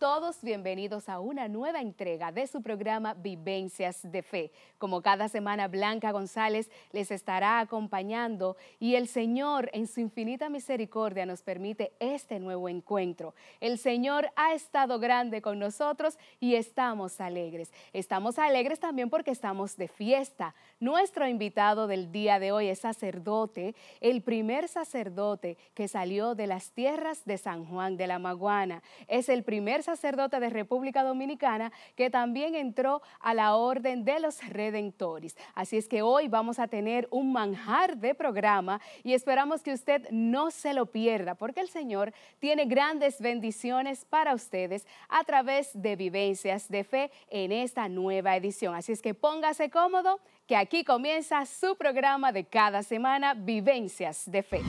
todos bienvenidos a una nueva entrega de su programa Vivencias de Fe. Como cada semana, Blanca González les estará acompañando y el Señor en su infinita misericordia nos permite este nuevo encuentro. El Señor ha estado grande con nosotros y estamos alegres. Estamos alegres también porque estamos de fiesta. Nuestro invitado del día de hoy es sacerdote, el primer sacerdote que salió de las tierras de San Juan de la Maguana. Es el primer sacerdote de República Dominicana que también entró a la Orden de los Redentores. Así es que hoy vamos a tener un manjar de programa y esperamos que usted no se lo pierda porque el Señor tiene grandes bendiciones para ustedes a través de vivencias de fe en esta nueva edición. Así es que póngase cómodo que aquí comienza su programa de cada semana, Vivencias de Fe.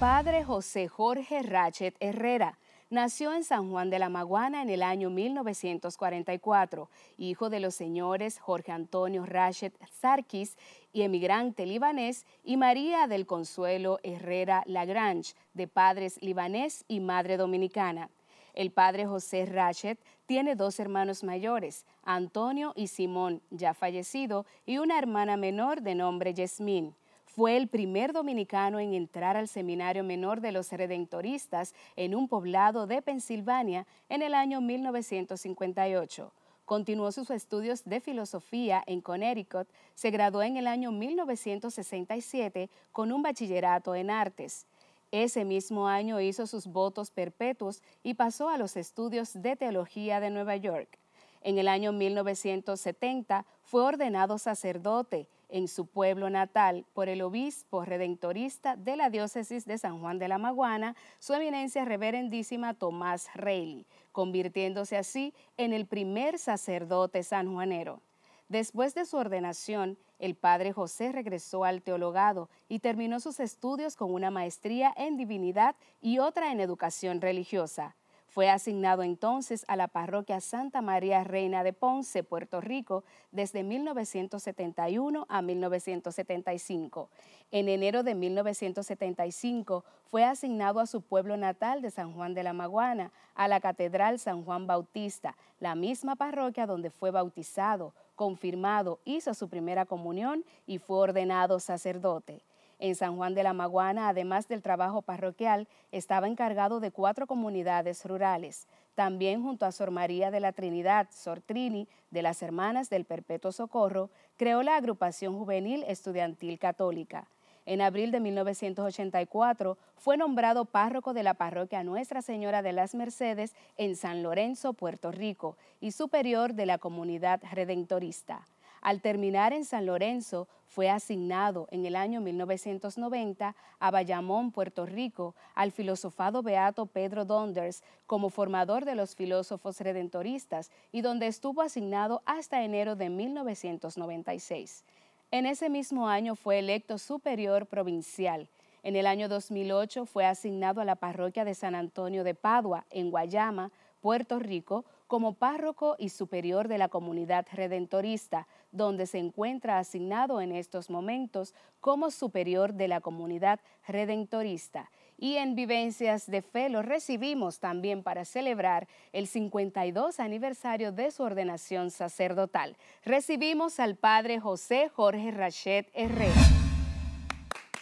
Padre José Jorge Rachet Herrera Nació en San Juan de la Maguana en el año 1944, hijo de los señores Jorge Antonio Rachet Sarkis y emigrante libanés y María del Consuelo Herrera Lagrange, de padres libanés y madre dominicana. El padre José Rachet tiene dos hermanos mayores, Antonio y Simón, ya fallecido, y una hermana menor de nombre Yasmín. Fue el primer dominicano en entrar al Seminario Menor de los Redentoristas en un poblado de Pensilvania en el año 1958. Continuó sus estudios de filosofía en Connecticut, se graduó en el año 1967 con un bachillerato en artes. Ese mismo año hizo sus votos perpetuos y pasó a los estudios de teología de Nueva York. En el año 1970 fue ordenado sacerdote en su pueblo natal por el obispo redentorista de la diócesis de San Juan de la Maguana, su eminencia reverendísima Tomás Reilly, convirtiéndose así en el primer sacerdote sanjuanero. Después de su ordenación, el padre José regresó al teologado y terminó sus estudios con una maestría en divinidad y otra en educación religiosa. Fue asignado entonces a la parroquia Santa María Reina de Ponce, Puerto Rico, desde 1971 a 1975. En enero de 1975 fue asignado a su pueblo natal de San Juan de la Maguana, a la Catedral San Juan Bautista, la misma parroquia donde fue bautizado, confirmado, hizo su primera comunión y fue ordenado sacerdote. En San Juan de la Maguana, además del trabajo parroquial, estaba encargado de cuatro comunidades rurales. También junto a Sor María de la Trinidad, Sor Trini, de las Hermanas del Perpetuo Socorro, creó la agrupación juvenil estudiantil católica. En abril de 1984 fue nombrado párroco de la parroquia Nuestra Señora de las Mercedes en San Lorenzo, Puerto Rico, y superior de la comunidad redentorista. Al terminar en San Lorenzo, fue asignado en el año 1990 a Bayamón, Puerto Rico, al filosofado beato Pedro Donders como formador de los filósofos redentoristas y donde estuvo asignado hasta enero de 1996. En ese mismo año fue electo superior provincial. En el año 2008 fue asignado a la parroquia de San Antonio de Padua, en Guayama, Puerto Rico, como párroco y superior de la comunidad redentorista, donde se encuentra asignado en estos momentos como superior de la comunidad redentorista. Y en Vivencias de Fe lo recibimos también para celebrar el 52 aniversario de su ordenación sacerdotal. Recibimos al padre José Jorge Rachet Herrera.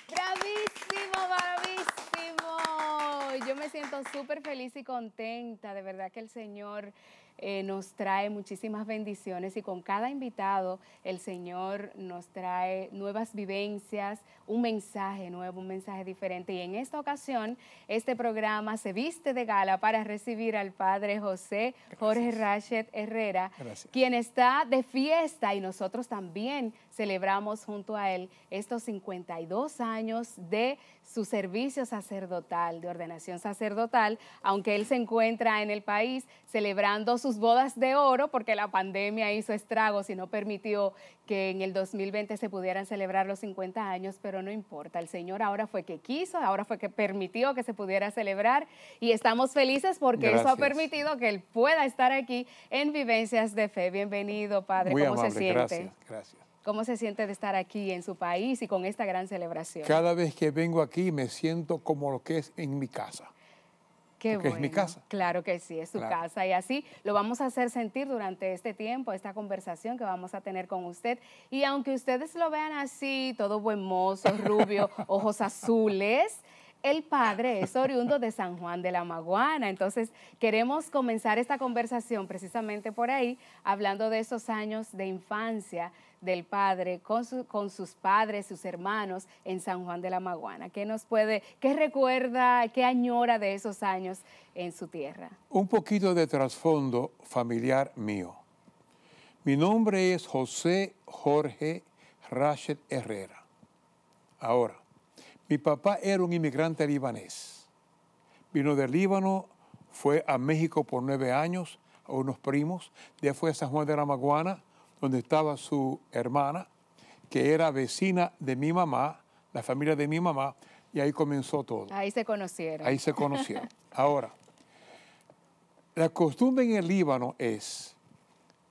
¡Bravísimo, bravísimo! Yo me siento súper feliz y contenta, de verdad que el Señor eh, nos trae muchísimas bendiciones y con cada invitado el Señor nos trae nuevas vivencias, un mensaje nuevo, un mensaje diferente. Y en esta ocasión, este programa se viste de gala para recibir al Padre José Jorge Rachet Herrera, quien está de fiesta y nosotros también celebramos junto a él estos 52 años de su servicio sacerdotal, de ordenación sacerdotal, aunque él se encuentra en el país celebrando su sus bodas de oro porque la pandemia hizo estragos y no permitió que en el 2020 se pudieran celebrar los 50 años, pero no importa, el Señor ahora fue que quiso, ahora fue que permitió que se pudiera celebrar y estamos felices porque eso ha permitido que él pueda estar aquí en Vivencias de Fe. Bienvenido, Padre. ¿Cómo se siente? Gracias. Gracias. ¿Cómo se siente de estar aquí en su país y con esta gran celebración? Cada vez que vengo aquí me siento como lo que es en mi casa es mi casa. Claro que sí, es su casa. Y así lo vamos a hacer sentir durante este tiempo, esta conversación que vamos a tener con usted. Y aunque ustedes lo vean así, todo buen mozo, rubio, ojos azules, el padre es oriundo de San Juan de la Maguana. Entonces, queremos comenzar esta conversación precisamente por ahí, hablando de esos años de infancia, del Padre con, con sus padres, sus hermanos en San Juan de la Maguana. ¿Qué nos puede, qué recuerda, qué añora de esos años en su tierra? Un poquito de trasfondo familiar mío. Mi nombre es José Jorge Rashid Herrera. Ahora, mi papá era un inmigrante libanés. Vino del Líbano, fue a México por nueve años, a unos primos, ya fue a San Juan de la Maguana, donde estaba su hermana, que era vecina de mi mamá, la familia de mi mamá, y ahí comenzó todo. Ahí se conocieron. Ahí se conocieron. Ahora, la costumbre en el Líbano es,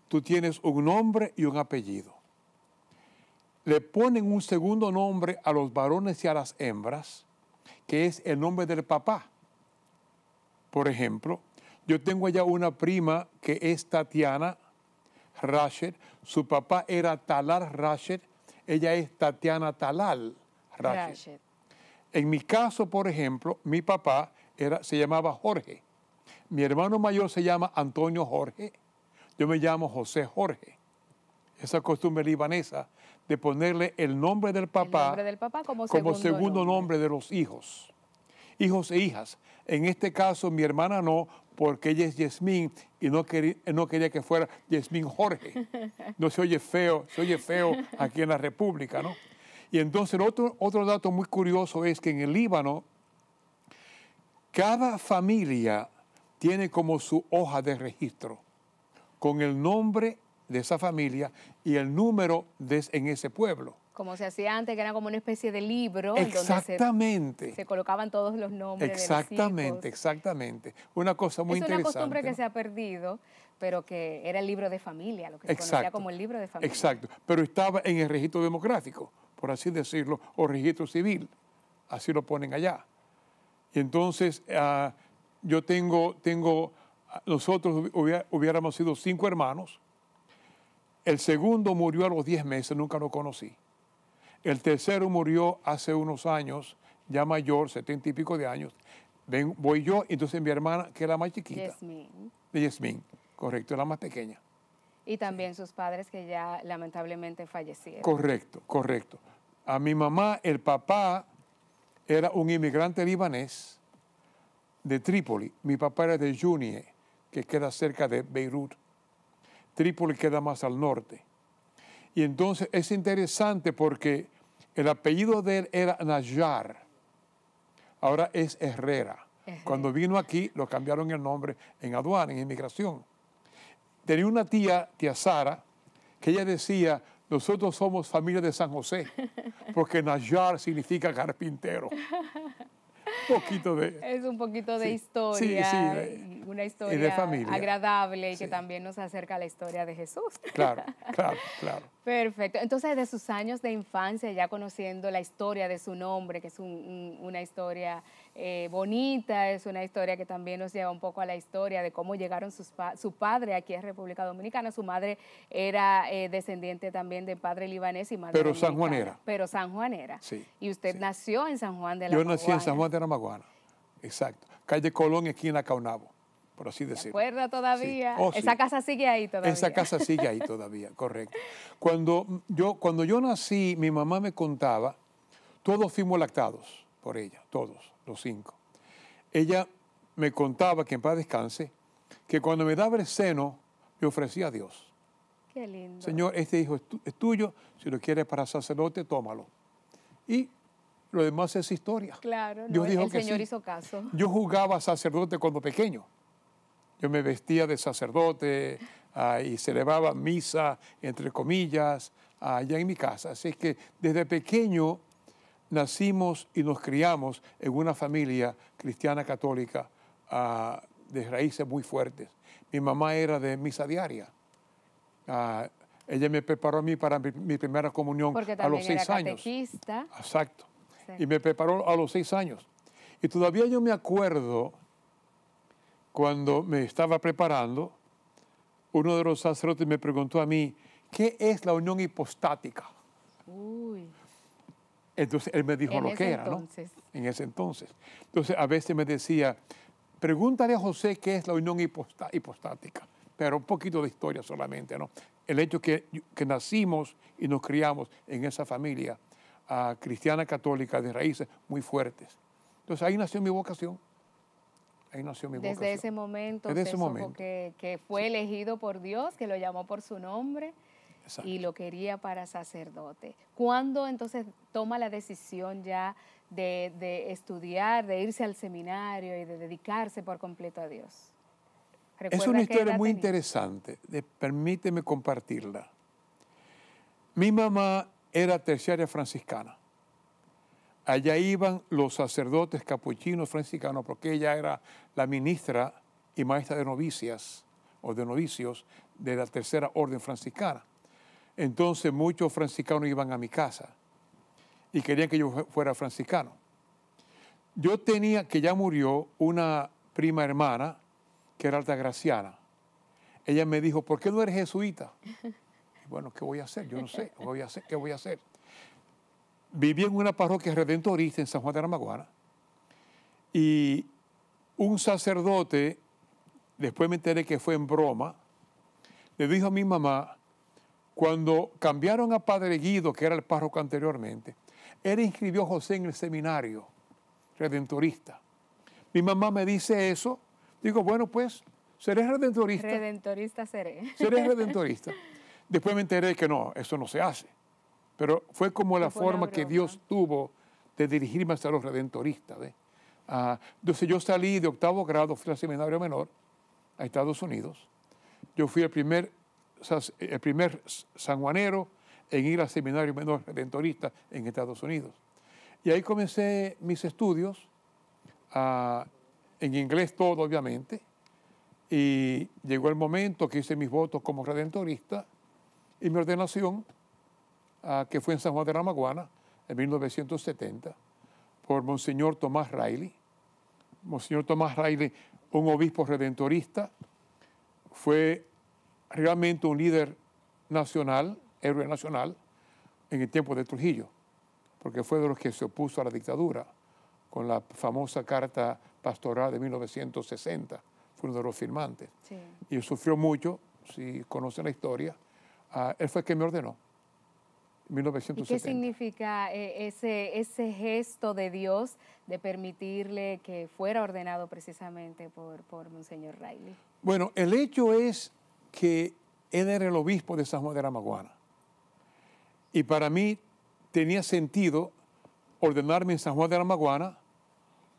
tú tienes un nombre y un apellido. Le ponen un segundo nombre a los varones y a las hembras, que es el nombre del papá. Por ejemplo, yo tengo allá una prima que es Tatiana Rasher, su papá era Talar Rasher, ella es Tatiana Talal Rasher. En mi caso, por ejemplo, mi papá era, se llamaba Jorge, mi hermano mayor se llama Antonio Jorge, yo me llamo José Jorge. Esa costumbre libanesa de ponerle el nombre del papá, como, segundo, nombre de los hijos hijos e hijas. En este caso, mi hermana no, porque ella es Yasmín y no, quería, que fuera Yasmín Jorge. No se oye feo, se oye feo aquí en la República, Y entonces otro, otro dato muy curioso es que en el Líbano cada familia tiene como su hoja de registro con el nombre de esa familia y el número en ese pueblo. Como se hacía antes, que era como una especie de libro. Exactamente. se, colocaban todos los nombres. Exactamente, de los exactamente. Una cosa muy interesante. Es una costumbre que se ha perdido, pero que era el libro de familia, lo que se conocía como el libro de familia. Exacto, pero estaba en el registro democrático, por así decirlo, o registro civil. Así lo ponen allá. Y entonces ah, yo tengo, tengo, ah, nosotros hubiéramos sido cinco hermanos. El segundo murió a los diez meses, nunca lo conocí. El tercero murió hace unos años, ya mayor, setenta y pico de años. Ven, voy yo, entonces mi hermana, que era la más chiquita. Yasmín. Yasmín, correcto, la más pequeña. Y también sus padres que ya lamentablemente fallecieron. Correcto, correcto. A mi mamá, el papá era un inmigrante libanés de Trípoli. Mi papá era de Junie, que queda cerca de Beirut. Trípoli queda más al norte. Y entonces es interesante porque el apellido de él era Nayar, ahora es Herrera. Cuando vino aquí, lo cambiaron el nombre en aduanas, en inmigración. Tenía una tía, tía Sara, que ella decía, nosotros somos familia de San José, porque Nayar significa carpintero. Es un poquito de historia, una historia agradable y que también nos acerca a la historia de Jesús. Claro, claro, claro. Perfecto. Entonces, de sus años de infancia, ya conociendo la historia de su nombre, que es una historia eh, bonita, es una historia que también nos lleva un poco a la historia de cómo llegaron sus su padre aquí a República Dominicana. Su madre era eh, descendiente también de padre libanés y madre. Pero era Pero San era Sí. Y usted nació en San Juan de la Yo nací en San Juan de la Maguana. Exacto. Calle Colón, esquina Caunabo, por así decirlo. recuerda todavía? Oh, Esa casa sigue ahí todavía. Esa casa sigue ahí todavía, correcto. Cuando yo, cuando yo nací, mi mamá me contaba, todos fuimos lactados por ella, todos los cinco. Ella me contaba, que en paz descanse, que cuando me daba el seno, me ofrecía a Dios. Qué lindo. Señor, este hijo es, tuyo, si lo quieres para sacerdote, tómalo. Y lo demás es historia. Claro, el Señor hizo caso. Yo jugaba sacerdote cuando pequeño. Yo me vestía de sacerdote y celebraba misa, entre comillas, allá en mi casa. Así que desde pequeño nacimos y nos criamos en una familia cristiana católica ah, de raíces muy fuertes. Mi mamá era de misa diaria. Ah, ella me preparó a mí para mi, primera comunión a los seis años. Exacto. Y me preparó a los seis años. Y todavía yo me acuerdo cuando me estaba preparando, uno de los sacerdotes me preguntó a mí, ¿qué es la unión hipostática? Uy. Entonces él me dijo lo que era, ¿no? En ese entonces. Entonces a veces me decía, pregúntale a José qué es la unión hipostática, pero un poquito de historia solamente, ¿no? El hecho que, que nacimos y nos criamos en esa familia ah, cristiana católica de raíces muy fuertes. Entonces ahí nació mi vocación. Ahí nació mi vocación. Desde ese momento, Desde ese momento. Que, que fue elegido por Dios, que lo llamó por su nombre y lo quería para sacerdote. ¿Cuándo entonces toma la decisión ya de, estudiar, de irse al seminario y de dedicarse por completo a Dios? Es una historia muy interesante, permíteme compartirla. Mi mamá era terciaria franciscana. Allá iban los sacerdotes capuchinos franciscanos, porque ella era la ministra y maestra de novicias o de novicios de la tercera orden franciscana. Entonces muchos franciscanos iban a mi casa y querían que yo fuera franciscano. Yo tenía, que ya murió, una prima hermana que era alta graciana. Ella me dijo, ¿por qué no eres jesuita? bueno, ¿qué voy a hacer? Yo no sé, ¿qué voy a hacer? ¿Qué voy a hacer? Viví en una parroquia redentorista en San Juan de Aramaguana y un sacerdote, después me enteré que fue en broma, le dijo a mi mamá, cuando cambiaron a Padre Guido, que era el párroco anteriormente, él inscribió a José en el seminario redentorista. Mi mamá me dice eso. Digo, bueno, pues, seré redentorista. Redentorista seré. Seré redentorista. Después me enteré que no, eso no se hace. Pero fue como la forma que Dios tuvo de dirigirme hasta los redentoristas. Ah, entonces yo salí de octavo grado, fui al seminario menor a Estados Unidos. Yo fui el primer el primer sanjuanero en ir al seminario menor redentorista en Estados Unidos. Y ahí comencé mis estudios, ah, en inglés todo obviamente, y llegó el momento que hice mis votos como redentorista y mi ordenación, ah, que fue en San Juan de la Maguana en 1970, por Monseñor Tomás Riley. Monseñor Tomás Riley, un obispo redentorista, fue realmente un líder nacional, héroe nacional, en el tiempo de Trujillo, porque fue de los que se opuso a la dictadura con la famosa carta pastoral de 1960, fue uno de los firmantes. Y sufrió mucho, si conocen la historia, ah, él fue el que me ordenó. 1970. ¿Y ¿Qué significa eh, ese, gesto de Dios de permitirle que fuera ordenado precisamente por, por Monseñor Riley? Bueno, el hecho es que él era el obispo de San Juan de la Maguana. Y para mí tenía sentido ordenarme en San Juan de la Maguana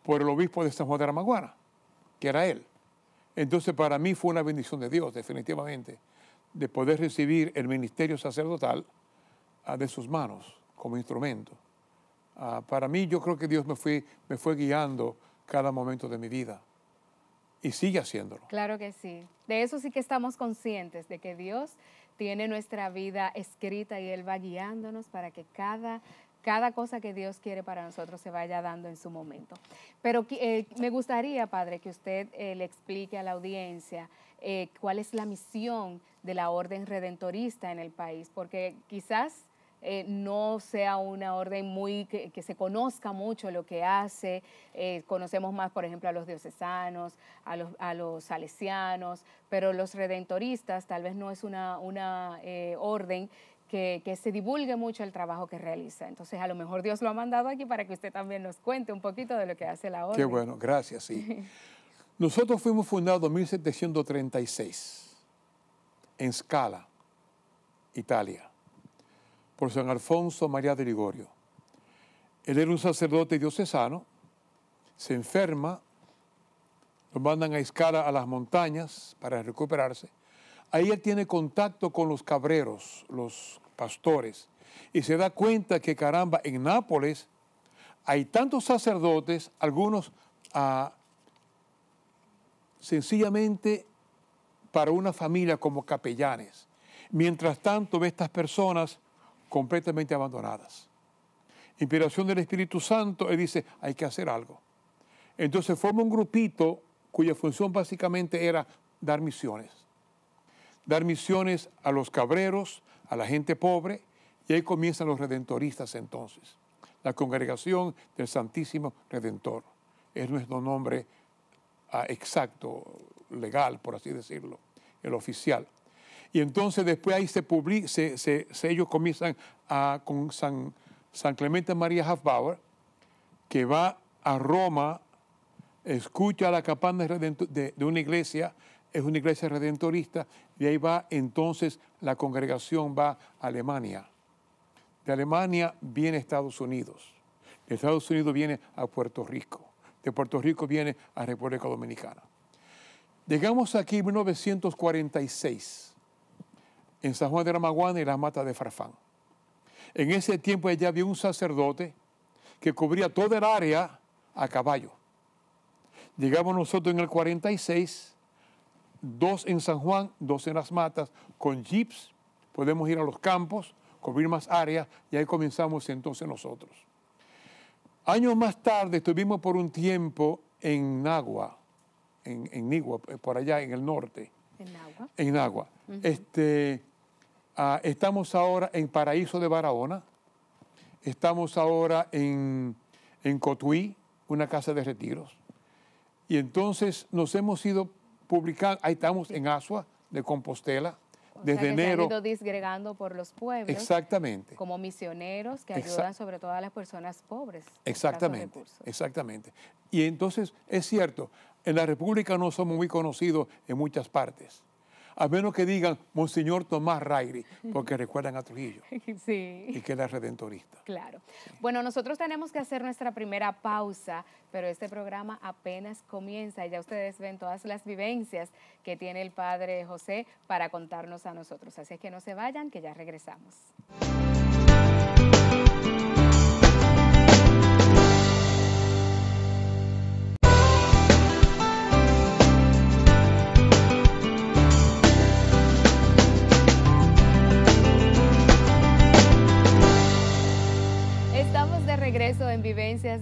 por el obispo de San Juan de la Maguana, que era él. Entonces para mí fue una bendición de Dios, definitivamente, de poder recibir el ministerio sacerdotal ah, de sus manos como instrumento. Ah, para mí yo creo que Dios me fue guiando cada momento de mi vida y sigue haciéndolo. Claro que sí. De eso sí que estamos conscientes, de que Dios tiene nuestra vida escrita y Él va guiándonos para que cada, cada cosa que Dios quiere para nosotros se vaya dando en su momento. Pero eh, me gustaría, Padre, que usted eh, le explique a la audiencia eh, cuál es la misión de la Orden Redentorista en el país, porque quizás eh, no sea una orden muy que, se conozca mucho lo que hace. Eh, conocemos más, por ejemplo, a los diocesanos, a los, a los salesianos, pero los redentoristas tal vez no es una, una eh, orden que, se divulgue mucho el trabajo que realiza. Entonces, a lo mejor Dios lo ha mandado aquí para que usted también nos cuente un poquito de lo que hace la orden. Qué bueno, gracias, Nosotros fuimos fundados en 1736 en Scala, Italia por San Alfonso María de Ligorio. Él era un sacerdote diocesano, se enferma, lo mandan a Escala a las montañas para recuperarse. Ahí él tiene contacto con los cabreros, los pastores, y se da cuenta que caramba, en Nápoles hay tantos sacerdotes, algunos ah, sencillamente para una familia como capellanes. Mientras tanto, ve estas personas completamente abandonadas. Inspiración del Espíritu Santo, él dice, hay que hacer algo. Entonces forma un grupito cuya función básicamente era dar misiones. Dar misiones a los cabreros, a la gente pobre, y ahí comienzan los redentoristas entonces. La congregación del Santísimo Redentor. Es nuestro nombre ah, exacto, legal, por así decirlo, el oficial. Y entonces después ahí se publica, ellos comienzan con San, Clemente María Hafbauer, que va a Roma, escucha la capanda de, una iglesia, es una iglesia redentorista, y ahí va entonces la congregación va a Alemania. De Alemania viene Estados Unidos, de Estados Unidos viene a Puerto Rico, de Puerto Rico viene a República Dominicana. Llegamos aquí en 1946 en San Juan de Maguana y las matas de Farfán. En ese tiempo allá había un sacerdote que cubría toda el área a caballo. Llegamos nosotros en el 46, dos en San Juan, dos en las matas, con jeeps, podemos ir a los campos, cubrir más áreas, y ahí comenzamos entonces nosotros. Años más tarde estuvimos por un tiempo en Nagua, en, Nigua, por allá en el norte. En Nagua. En Nagua. este, Ah, estamos ahora en Paraíso de Barahona, estamos ahora en, en Cotuí, una casa de retiros. Y entonces nos hemos ido publicando, ahí estamos en Asua, de Compostela, desde enero. Se ido disgregando por los pueblos. Exactamente. Como misioneros que ayudan sobre todo a las personas pobres. Exactamente. Exactamente. Y entonces es cierto, en la República no somos muy conocidos en muchas partes a menos que digan Monseñor Tomás Rairi, porque recuerdan a Trujillo. Sí. Y que era redentorista. Claro. Bueno, nosotros tenemos que hacer nuestra primera pausa, pero este programa apenas comienza. y Ya ustedes ven todas las vivencias que tiene el padre José para contarnos a nosotros. Así es que no se vayan, que ya regresamos.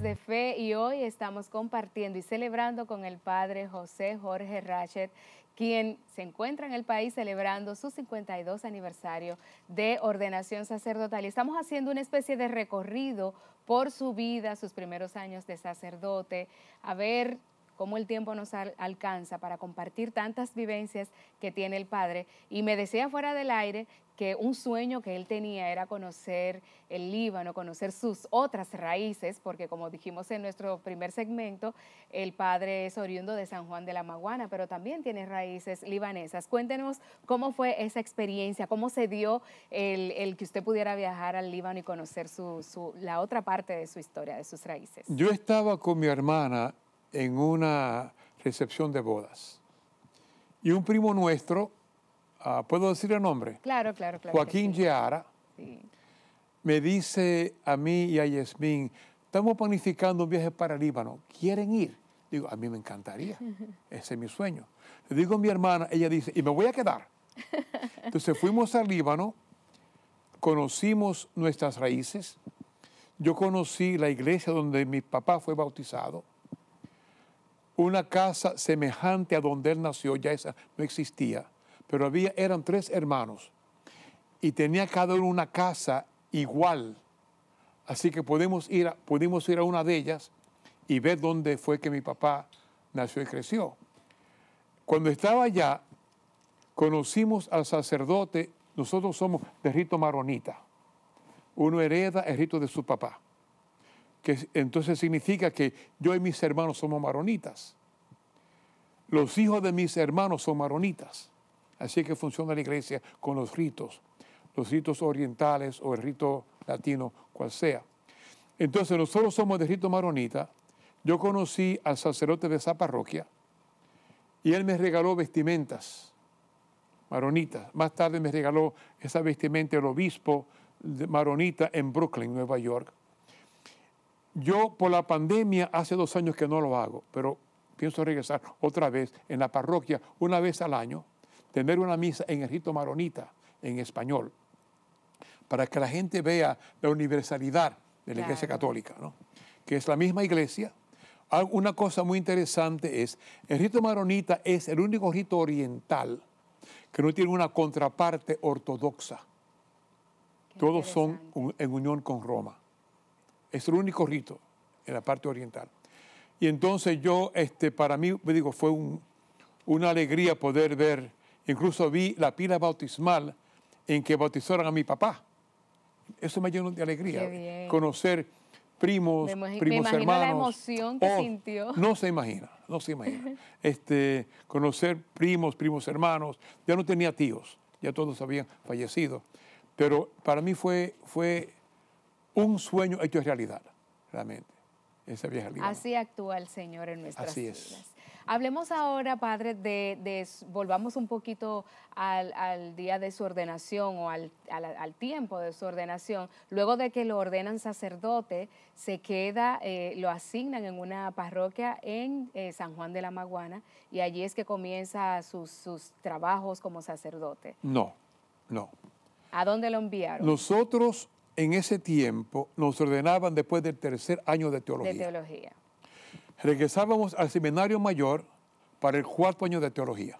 de Fe y hoy estamos compartiendo y celebrando con el Padre José Jorge Rachet, quien se encuentra en el país celebrando su 52 aniversario de ordenación sacerdotal. Y estamos haciendo una especie de recorrido por su vida, sus primeros años de sacerdote, a ver cómo el tiempo nos alcanza para compartir tantas vivencias que tiene el padre. Y me decía fuera del aire que un sueño que él tenía era conocer el Líbano, conocer sus otras raíces, porque como dijimos en nuestro primer segmento, el padre es oriundo de San Juan de la Maguana, pero también tiene raíces libanesas. Cuéntenos cómo fue esa experiencia, cómo se dio el, que usted pudiera viajar al Líbano y conocer su, su, la otra parte de su historia, de sus raíces. Yo estaba con mi hermana en una recepción de bodas. Y un primo nuestro, ah, ¿puedo decir el nombre? Claro, claro, claro. Joaquín sí. me dice a mí y a Yasmín, estamos planificando un viaje para Líbano, ¿quieren ir? Digo, a mí me encantaría, ese es mi sueño. Le digo a mi hermana, ella dice, y me voy a quedar. Entonces fuimos a Líbano, conocimos nuestras raíces, yo conocí la iglesia donde mi papá fue bautizado, una casa semejante a donde él nació, ya esa no existía, pero había, eran tres hermanos y tenía cada uno una casa igual. Así que podemos ir a, pudimos ir a una de ellas y ver dónde fue que mi papá nació y creció. Cuando estaba allá, conocimos al sacerdote, nosotros somos de rito maronita. Uno hereda el rito de su papá entonces significa que yo y mis hermanos somos maronitas. Los hijos de mis hermanos son maronitas. Así que funciona la iglesia con los ritos, los ritos orientales o el rito latino, cual sea. Entonces nosotros somos de rito maronita. Yo conocí al sacerdote de esa parroquia y él me regaló vestimentas maronitas. Más tarde me regaló esa vestimenta el obispo maronita en Brooklyn, Nueva York. Yo por la pandemia hace dos años que no lo hago, pero pienso regresar otra vez en la parroquia una vez al año, tener una misa en el rito maronita, en español, para que la gente vea la universalidad de la Iglesia Católica, que es la misma iglesia. Ah, una cosa muy interesante es, el rito maronita es el único rito oriental que no tiene una contraparte ortodoxa. Todos son en unión con Roma. Es el único rito en la parte oriental. Y entonces yo, este, para mí, digo, fue un, una alegría poder ver, incluso vi la pila bautismal en que bautizaron a mi papá. Eso me llenó de alegría, conocer primos, primos hermanos. la emoción que oh, sintió. No se imagina, no se imagina. este, conocer primos, primos hermanos. Ya no tenía tíos, ya todos habían fallecido. Pero para mí fue, fue un sueño hecho realidad, realmente. Esa vieja Así actúa el Señor en nuestras Así Es. Hablemos ahora, Padre, de, volvamos un poquito al, día de su ordenación o al, tiempo de su ordenación. Luego de que lo ordenan sacerdote, se queda, eh, lo asignan en una parroquia en eh, San Juan de la Maguana y allí es que comienza sus, sus trabajos como sacerdote. No, no. ¿A dónde lo enviaron? Nosotros en ese tiempo nos ordenaban después del tercer año de teología. Regresábamos al seminario mayor para el cuarto año de teología.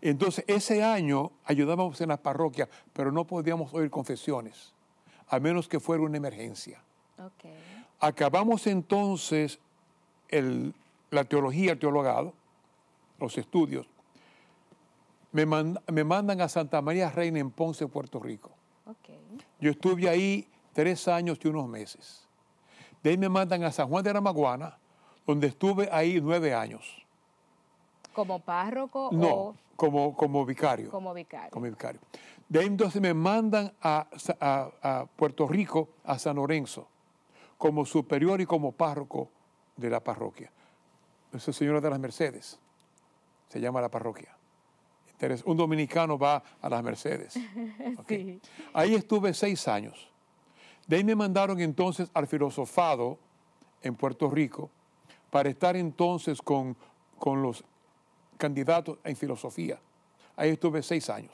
Entonces, ese año ayudábamos en la parroquia, pero no podíamos oír confesiones, a menos que fuera una emergencia. Acabamos entonces la teología, el teologado, los estudios. me mandan a Santa María Reina en Ponce, Puerto Rico yo estuve ahí tres años y unos meses. De ahí me mandan a San Juan de Maguana, donde estuve ahí nueve años. ¿Como párroco? No, o... como, como vicario. Como vicario. Como vicario. De ahí entonces me mandan a, a Puerto Rico, a San Lorenzo, como superior y como párroco de la parroquia. Esa señora de las Mercedes se llama la parroquia un dominicano va a las Mercedes. Ahí estuve seis años. De ahí me mandaron entonces al filosofado en Puerto Rico para estar entonces con, los candidatos en filosofía. Ahí estuve seis años.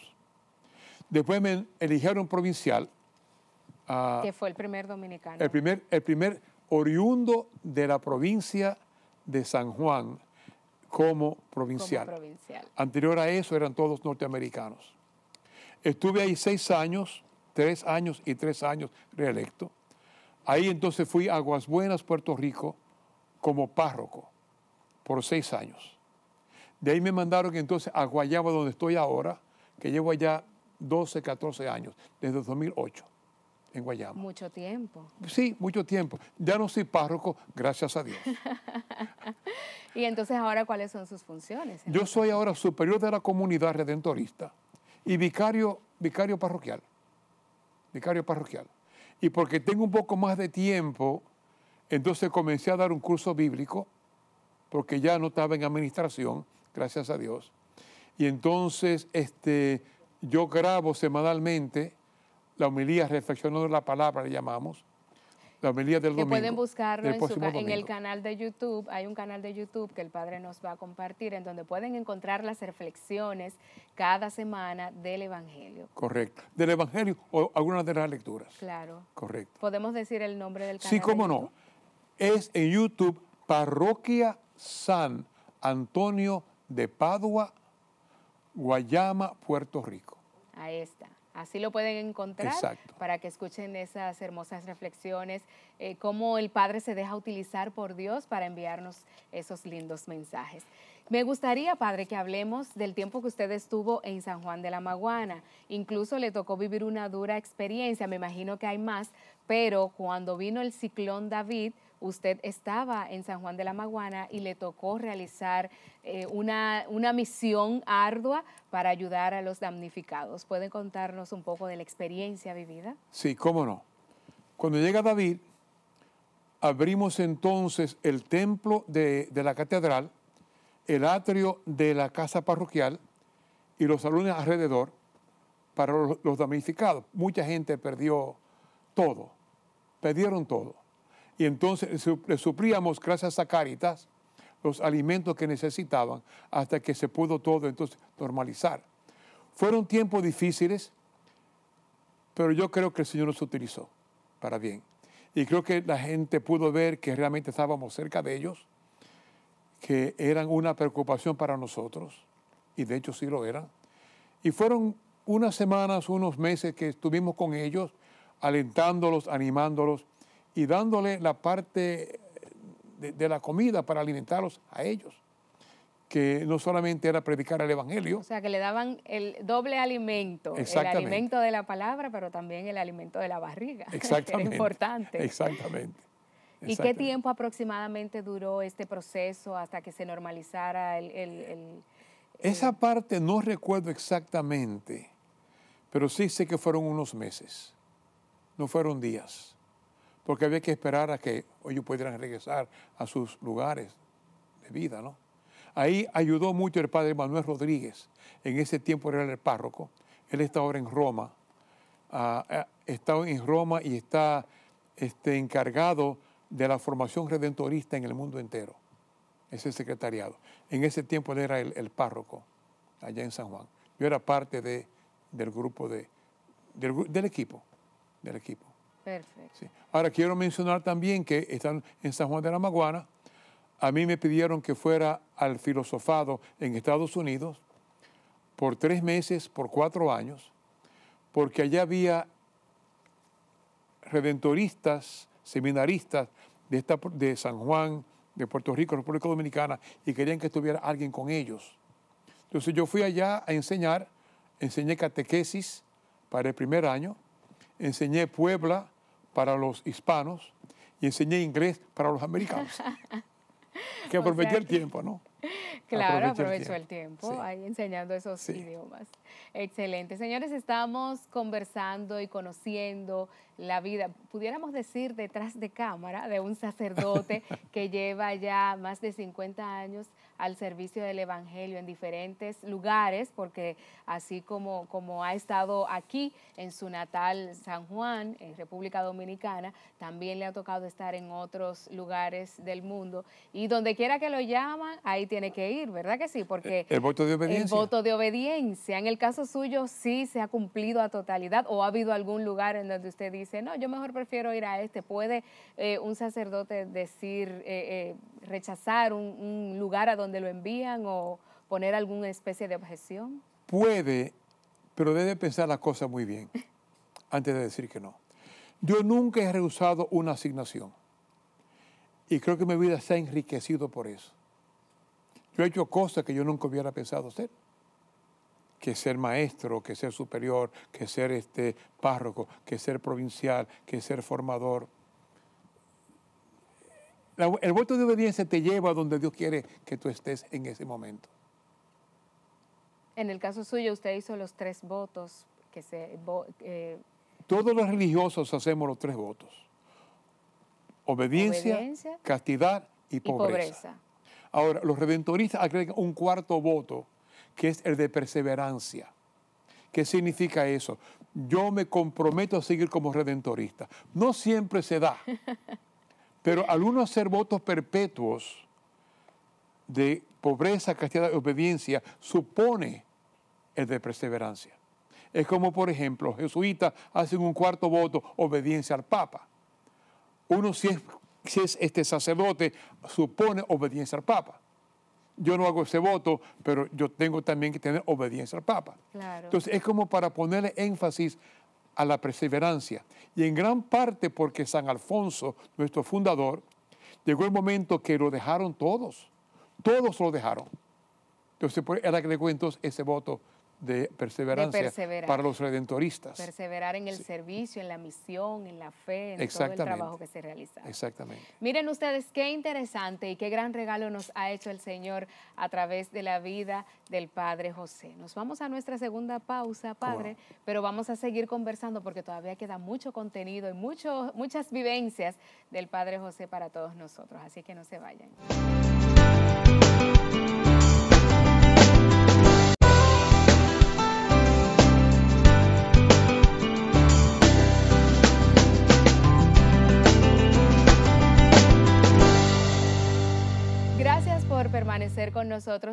Después me eligieron provincial. Ah, que fue el primer dominicano. El primer, el primer oriundo de la provincia de San Juan, como provincial. Anterior a eso eran todos norteamericanos. Estuve ahí seis años, tres años y tres años reelecto. Ahí entonces fui a Aguas Buenas, Puerto Rico, como párroco, por seis años. De ahí me mandaron entonces a Guayaba, donde estoy ahora, que llevo allá 12, 14 años, desde 2008 en Guayama. Mucho tiempo. Sí, mucho tiempo. Ya no soy párroco, gracias a Dios. y entonces ahora, ¿cuáles son sus funciones? Yo soy ahora superior de la comunidad redentorista y vicario, vicario parroquial. Vicario parroquial. Y porque tengo un poco más de tiempo, entonces comencé a dar un curso bíblico, porque ya no estaba en administración, gracias a Dios. Y entonces este, yo grabo semanalmente la homilía reflexionando la palabra, le llamamos. La homilía del que pueden buscarlo en, el canal de YouTube. Hay un canal de YouTube que el Padre nos va a compartir, en donde pueden encontrar las reflexiones cada semana del Evangelio. Correcto. Del Evangelio o algunas de las lecturas. Claro. Correcto. ¿Podemos decir el nombre del canal? Sí, cómo no. Es en YouTube Parroquia San Antonio de Padua, Guayama, Puerto Rico. Ahí está. Así lo pueden encontrar para que escuchen esas hermosas reflexiones, eh, cómo el Padre se deja utilizar por Dios para enviarnos esos lindos mensajes. Me gustaría, Padre, que hablemos del tiempo que usted estuvo en San Juan de la Maguana. Incluso le tocó vivir una dura experiencia, me imagino que hay más, pero cuando vino el ciclón David, usted estaba en San Juan de la Maguana y le tocó realizar eh, una, misión ardua para ayudar a los damnificados. ¿Pueden contarnos un poco de la experiencia vivida? Sí, cómo no. Cuando llega David, abrimos entonces el templo de, la catedral, el atrio de la casa parroquial y los salones alrededor para los damnificados. Mucha gente perdió todo, perdieron todo. Y entonces suplíamos, gracias a Caritas, los alimentos que necesitaban hasta que se pudo todo entonces normalizar. Fueron tiempos difíciles, pero yo creo que el Señor nos utilizó para bien. Y creo que la gente pudo ver que realmente estábamos cerca de ellos, que eran una preocupación para nosotros, y de hecho sí lo eran. Y fueron unas semanas, unos meses que estuvimos con ellos, alentándolos, animándolos, y dándole la parte de, la comida para alimentarlos a ellos que no solamente era predicar el Evangelio. O sea, que le daban el doble alimento, el alimento de la palabra, pero también el alimento de la barriga. Exactamente. era importante. Exactamente. ¿Y qué tiempo aproximadamente duró este proceso hasta que se normalizara el, Esa parte no recuerdo exactamente, pero sí sé que fueron unos meses, no fueron días porque había que esperar a que ellos pudieran regresar a sus lugares de vida, ¿no? Ahí ayudó mucho el padre Manuel Rodríguez, en ese tiempo era el párroco, él está ahora en Roma, ah, ah, está en Roma y está este, encargado de la formación redentorista en el mundo entero, Es el secretariado. En ese tiempo él era el, párroco, allá en San Juan. Yo era parte de, del grupo de, del equipo, del equipo. Perfecto. Ahora quiero mencionar también que están en San Juan de la Maguana. A mí me pidieron que fuera al filosofado en Estados Unidos por tres meses, por cuatro años, porque allá había redentoristas, seminaristas de, esta, de San Juan, de Puerto Rico, República Dominicana, y querían que estuviera alguien con ellos. Entonces yo fui allá a enseñar, enseñé catequesis para el primer año, enseñé Puebla, para los hispanos y enseñé inglés para los americanos. que aproveché el tiempo, ¿no? Claro, el tiempo, ahí enseñando esos idiomas. Excelente. Señores, estamos conversando y conociendo la vida, pudiéramos decir, detrás de cámara de un sacerdote que lleva ya más de 50 años al servicio del Evangelio en diferentes lugares, porque así como, como ha estado aquí en su natal San Juan, en República Dominicana, también le ha tocado estar en otros lugares del mundo. Y donde quiera que lo llaman, ahí tiene que ir, ¿verdad que sí? Porque eh, el, voto de obediencia. En el caso suyo, sí se ha cumplido a totalidad o ha habido algún lugar en donde usted dice, no, yo mejor prefiero ir a este. ¿Puede eh, un sacerdote decir, eh, rechazar un, un lugar a donde donde lo envían o poner alguna especie de objeción? Puede, pero debe pensar la cosa muy bien antes de decir que no. Yo nunca he rehusado una asignación y creo que mi vida se ha enriquecido por eso. Yo he hecho cosas que yo nunca hubiera pensado hacer, que ser maestro, que ser superior, que ser este párroco, que ser provincial, que ser formador el voto de obediencia te lleva a donde Dios quiere que tú estés en ese momento. En el caso suyo, usted hizo los tres votos que se... Eh, Todos los religiosos hacemos los tres votos. Obediencia, castidad y pobreza. y pobreza. Ahora, los redentoristas agregan un cuarto voto, que es el de perseverancia. ¿Qué significa eso? Yo me comprometo a seguir como redentorista. No siempre se da. Pero al uno hacer votos perpetuos de pobreza, castidad y obediencia, supone el de perseverancia. Es como, por ejemplo, jesuitas hacen un cuarto voto, obediencia al Papa. Uno, si es, este sacerdote, supone obediencia al Papa yo no hago ese voto, pero yo tengo también que tener obediencia al Papa. Entonces es como para ponerle énfasis a la perseverancia. Y en gran parte porque San Alfonso, nuestro fundador, llegó el momento que lo dejaron todos. Todos lo dejaron. Entonces, era que le cuento ese voto de perseverancia para los redentoristas. Perseverar en el servicio, en la misión, en la fe, en todo el trabajo que se realiza. Exactamente. Miren ustedes qué interesante y qué gran regalo nos ha hecho el Señor a través de la vida del Padre José. Nos vamos a nuestra segunda pausa, Padre, pero vamos a seguir conversando porque todavía queda mucho contenido y muchas vivencias del Padre José para todos nosotros. Así que no se vayan.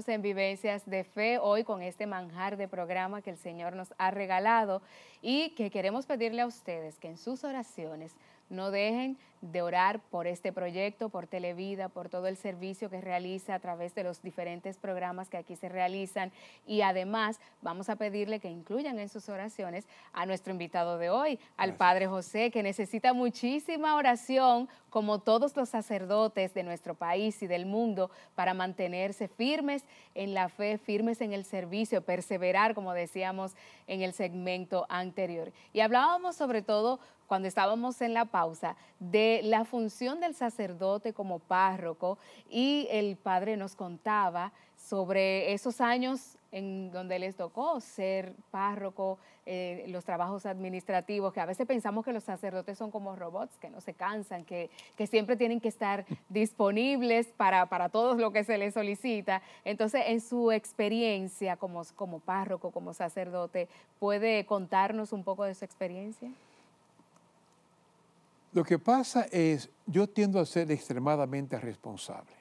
en Vivencias de Fe hoy con este manjar de programa que el Señor nos ha regalado y que queremos pedirle a ustedes que en sus oraciones no dejen de orar por este proyecto, por Televida, por todo el servicio que realiza a través de los diferentes programas que aquí se realizan. Y además vamos a pedirle que incluyan en sus oraciones a nuestro invitado de hoy, al Padre José, que necesita muchísima oración, como todos los sacerdotes de nuestro país y del mundo, para mantenerse firmes en la fe, firmes en el servicio, perseverar, como decíamos en el segmento anterior. Y hablábamos sobre todo cuando estábamos en la pausa, de la función del sacerdote como párroco y el padre nos contaba sobre esos años en donde les tocó ser párroco, eh, los trabajos administrativos, que a veces pensamos que los sacerdotes son como robots, que no se cansan, que, siempre tienen que estar disponibles para, para todo lo que se les solicita. Entonces, en su experiencia como, como párroco, como sacerdote, ¿puede contarnos un poco de su experiencia? Lo que pasa es, yo tiendo a ser extremadamente responsable.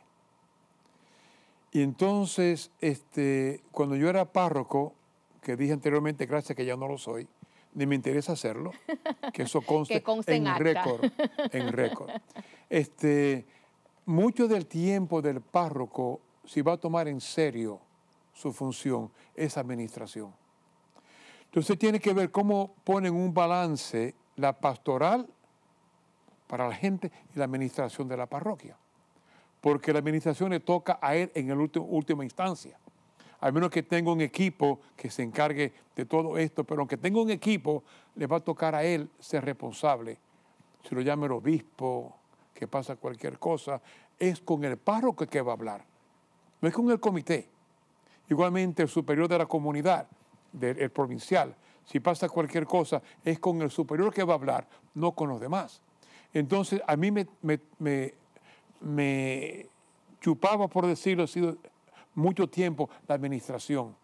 Y entonces, este, cuando yo era párroco, que dije anteriormente, gracias que ya no lo soy, ni me interesa hacerlo, que eso conste, en, récord, en récord. Este, mucho del tiempo del párroco, si va a tomar en serio su función, es administración. Entonces tiene que ver cómo ponen un balance la pastoral para la gente y la administración de la parroquia. Porque la administración le toca a él en el última instancia. Al menos que tenga un equipo que se encargue de todo esto, pero aunque tenga un equipo, le va a tocar a él ser responsable. Si lo llama el obispo, que pasa cualquier cosa, es con el párroco que va a hablar, no es con el comité. Igualmente el superior de la comunidad, del el provincial, si pasa cualquier cosa, es con el superior que va a hablar, no con los demás. Entonces a mí me, chupaba, por decirlo así, mucho tiempo la administración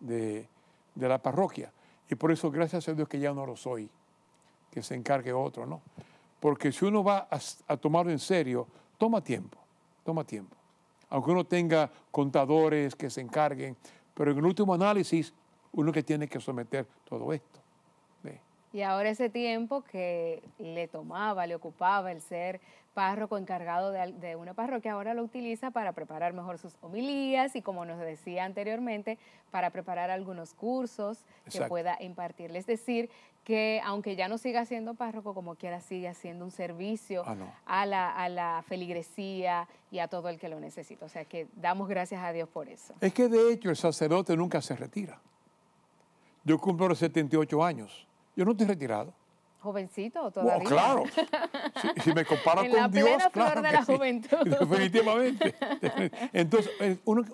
de, la parroquia. Y por eso, gracias a Dios que ya no lo soy, que se encargue otro, ¿no? Porque si uno va a tomarlo en serio, toma tiempo, toma tiempo. Aunque uno tenga contadores que se encarguen, pero en el último análisis, uno que tiene que someter todo esto. Y ahora ese tiempo que le tomaba, le ocupaba el ser párroco encargado de, una parroquia, ahora lo utiliza para preparar mejor sus homilías y, como nos decía anteriormente, para preparar algunos cursos que pueda impartirle. Es decir, que aunque ya no siga siendo párroco, como quiera sigue haciendo un servicio ah, a, la, a la feligresía y a todo el que lo necesita. O sea que damos gracias a Dios por eso. Es que de hecho el sacerdote nunca se retira. Yo cumplo los 78 años yo no estoy retirado. Jovencito todavía. ¡Oh, claro. Si, me compara con la Dios, plena claro. Flor de la juventud. Definitivamente. Entonces, eh, uno,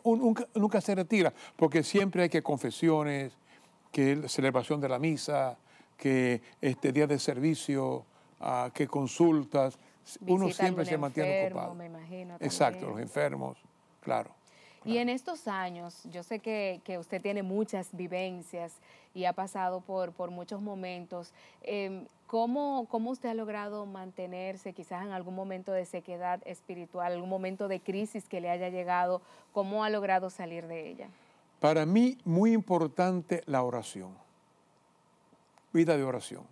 nunca, se retira, porque siempre hay que confesiones, que celebración de la misa, que este día de servicio, ah, que consultas. uno siempre se mantiene ocupado. Me imagino, Exacto, los enfermos, claro. Y en estos años, yo sé que, usted tiene muchas vivencias y ha pasado por, por muchos momentos. Em, ¿cómo, ¿Cómo usted ha logrado mantenerse quizás en algún momento de sequedad espiritual, algún momento de crisis que le haya llegado? ¿Cómo ha logrado salir de ella? Para mí, muy importante la oración, vida de oración.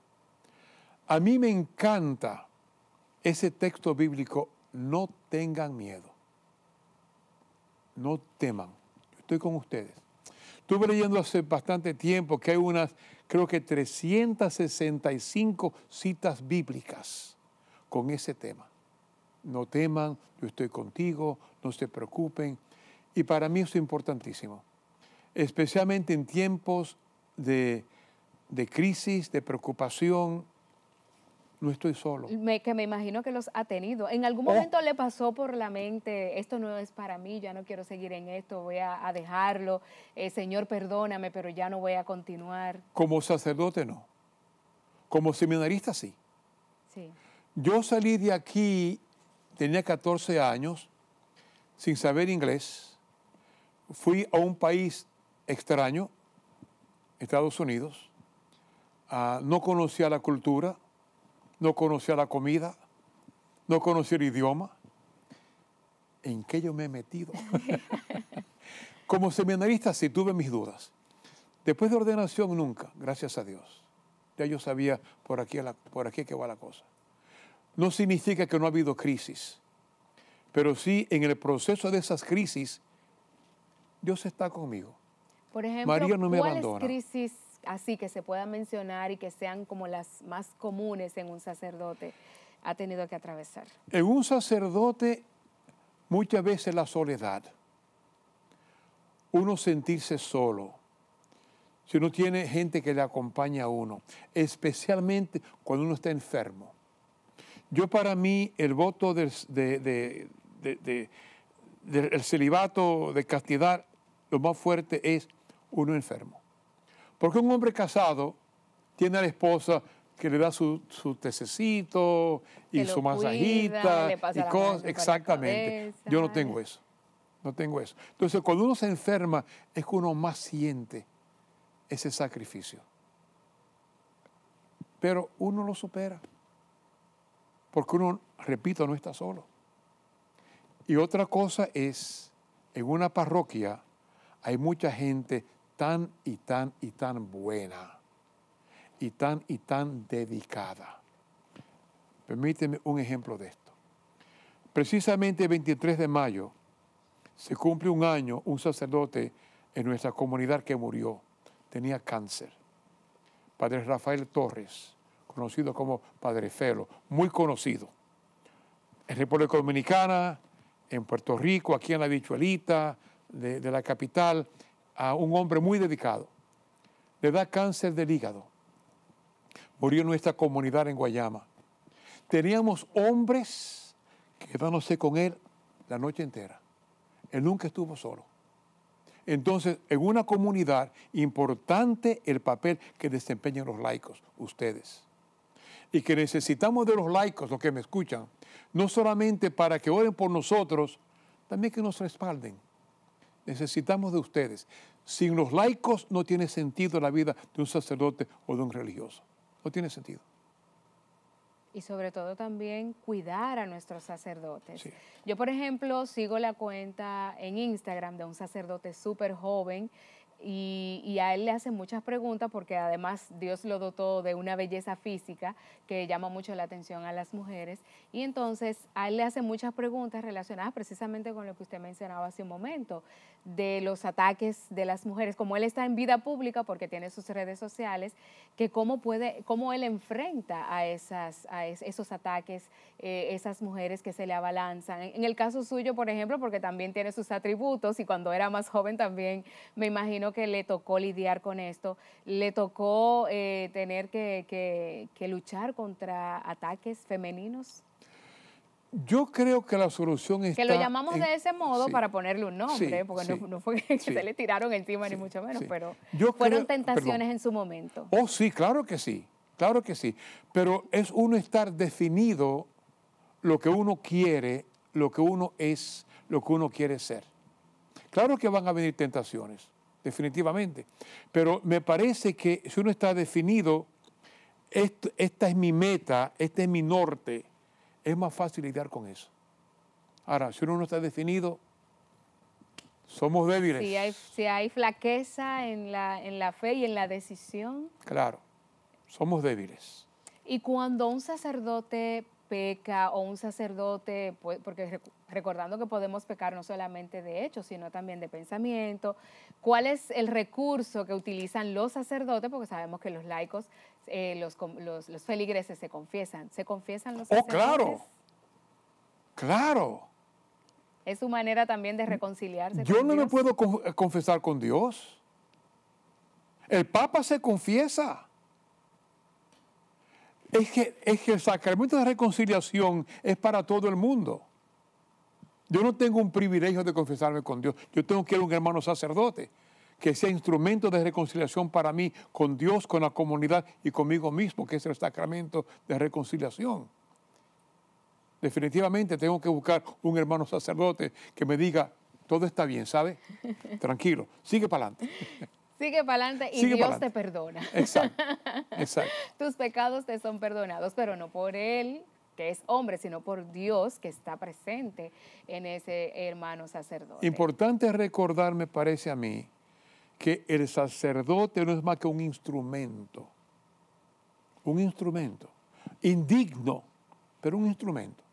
A mí me encanta ese texto bíblico, no tengan miedo no teman, estoy con ustedes. Estuve leyendo hace bastante tiempo que hay unas, creo que 365 citas bíblicas con ese tema. No teman, yo estoy contigo, no se preocupen. Y para mí es importantísimo, especialmente en tiempos de, de crisis, de preocupación, no estoy solo. que me imagino que los ha tenido. ¿En algún eh. momento le pasó por la mente, esto no es para mí, ya no quiero seguir en esto, voy a, dejarlo, eh, Señor, perdóname, pero ya no voy a continuar? Como sacerdote no, como seminarista sí. sí. Yo salí de aquí, tenía 14 años, sin saber inglés, fui a un país extraño, Estados Unidos, ah, no conocía la cultura, no conocía la comida, no conocía el idioma. ¿En qué yo me he metido? Como seminarista sí tuve mis dudas. Después de ordenación nunca, gracias a Dios. Ya yo sabía por aquí, por aquí que va la cosa. No significa que no ha habido crisis, pero sí en el proceso de esas crisis, Dios está conmigo. María no me ¿cuáles abandona. crisis así que se puedan mencionar y que sean como las más comunes en un sacerdote ha tenido que atravesar? En un sacerdote muchas veces la soledad, uno sentirse solo, si uno tiene gente que le acompaña a uno, especialmente cuando uno está enfermo. Yo para mí el voto del, del celibato de castidad, lo más fuerte es uno enfermo. Porque un hombre casado tiene a la esposa que le da su, tececito y su masajita y cosas. exactamente. Yo no tengo eso. No tengo eso. Entonces, cuando uno se enferma, es que uno más siente ese sacrificio. Pero uno lo supera. Porque uno, repito, no está solo. Y otra cosa es, en una parroquia hay mucha gente tan y tan y tan buena y tan y tan dedicada. Permíteme un ejemplo de esto. Precisamente el 23 de mayo se cumple un año un sacerdote en nuestra comunidad que murió. Tenía cáncer. Padre Rafael Torres, conocido como Padre Felo, muy conocido. En República Dominicana, en Puerto Rico, aquí en la Vichuelita de la capital, a un hombre muy dedicado. Le da cáncer del hígado. Murió en nuestra comunidad en Guayama. Teníamos hombres quedándose con él la noche entera. Él nunca estuvo solo. Entonces, en una comunidad, importante el papel que desempeñan los laicos, ustedes. Y que necesitamos de los laicos, los que me escuchan, no solamente para que oren por nosotros, también que nos respalden Necesitamos de ustedes. Sin los laicos no tiene sentido la vida de un sacerdote o de un religioso. No tiene sentido. Y sobre todo también cuidar a nuestros sacerdotes. Yo, por ejemplo, sigo la cuenta en Instagram de un sacerdote súper joven y, y, a él le hacen muchas preguntas porque además Dios lo dotó de una belleza física que llama mucho la atención a las mujeres. Y entonces a él le hacen muchas preguntas relacionadas precisamente con lo que usted mencionaba hace un momento, de los ataques de las mujeres, como él está en vida pública porque tiene sus redes sociales, que cómo puede, cómo él enfrenta a esas, a esos ataques, eh, esas mujeres que se le abalanzan. En el caso suyo, por ejemplo, porque también tiene sus atributos y cuando era más joven también me imagino que le tocó lidiar con esto, le tocó eh, tener que, que luchar contra ataques femeninos. Yo creo que la solución es. Que lo llamamos de ese modo para ponerle un nombre, porque no, fue que se le tiraron encima, ni mucho menos, pero fueron tentaciones en su momento. Oh, sí, claro que sí, claro que sí. Pero es uno estar definido lo que uno quiere, lo que uno es, lo que uno quiere ser. Claro que van a venir tentaciones, definitivamente. Pero me parece que si uno está definido, esta es mi meta, este es mi norte es más fácil lidiar con eso. Ahora, si uno no está definido, somos débiles. Si hay, si hay flaqueza en la, en la fe y en la decisión. Claro, somos débiles. Y cuando un sacerdote peca o un sacerdote, pues, porque recordando que podemos pecar no solamente de hechos, sino también de pensamiento, ¿cuál es el recurso que utilizan los sacerdotes? Porque sabemos que los laicos eh, los, feligreses se confiesan. ¿Se confiesan los Oh, claro. Claro. Es su manera también de reconciliarse. Yo no me puedo eh, confesar con Dios. El Papa se confiesa. Es que, es que el sacramento de reconciliación es para todo el mundo. Yo no tengo un privilegio de confesarme con Dios. Yo tengo que ir a un hermano sacerdote que sea instrumento de reconciliación para mí, con Dios, con la comunidad y conmigo mismo, que es el sacramento de reconciliación. Definitivamente tengo que buscar un hermano sacerdote que me diga, todo está bien, ¿sabe? Tranquilo, sigue para adelante. Sigue para adelante y Dios te perdona. Exacto, exacto. Tus pecados te son perdonados, pero no por Él, que es hombre, sino por Dios que está presente en ese hermano sacerdote. Importante recordar, me parece a mí, que el sacerdote no es más que un instrumento, un instrumento, indigno, pero un instrumento.